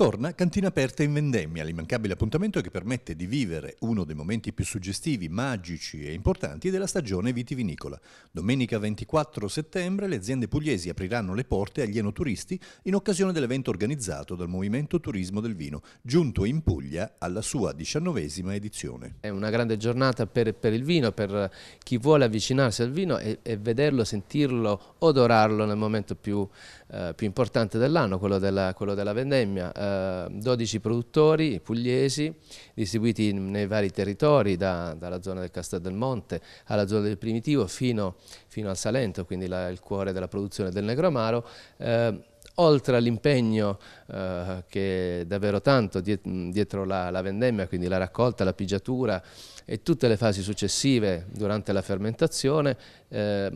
Torna Cantina Aperta in Vendemmia, l'immancabile appuntamento che permette di vivere uno dei momenti più suggestivi, magici e importanti della stagione vitivinicola. Domenica 24 settembre le aziende pugliesi apriranno le porte agli enoturisti in occasione dell'evento organizzato dal Movimento Turismo del Vino, giunto in Puglia alla sua diciannovesima edizione. È una grande giornata per, per il vino, per chi vuole avvicinarsi al vino e, e vederlo, sentirlo, odorarlo nel momento più, eh, più importante dell'anno, quello della, quello della vendemmia eh, 12 eh, produttori pugliesi distribuiti nei vari territori, da, dalla zona del Castel del Monte alla zona del Primitivo fino, fino al Salento, quindi la, il cuore della produzione del Negromaro, eh, oltre all'impegno eh, che è davvero tanto dietro la, la, vendemmia, quindi la raccolta, la pigiatura e tutte le fasi successive durante la fermentazione, eh,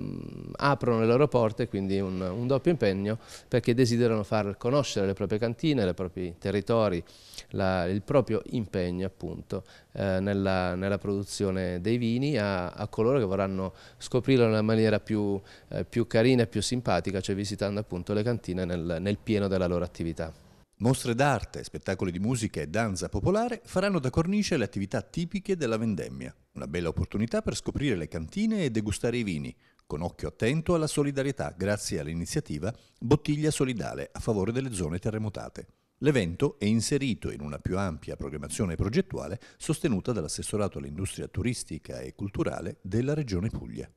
aprono le loro porte, quindi un, un, doppio impegno, perché desiderano far conoscere le proprie cantine, i propri territori, la, il proprio impegno appunto eh, nella, nella, produzione dei vini a, a, coloro che vorranno scoprirlo in una maniera più, eh, più carina e più simpatica, cioè visitando appunto le cantine nel, nel pieno della loro attività. Mostre d'arte, spettacoli di musica e danza popolare faranno da cornice le attività tipiche della vendemmia. Una bella opportunità per scoprire le cantine e degustare i vini, con occhio attento alla solidarietà grazie all'iniziativa Bottiglia Solidale a favore delle zone terremotate. L'evento è inserito in una più ampia programmazione progettuale sostenuta dall'assessorato all'industria turistica e culturale della Regione Puglia.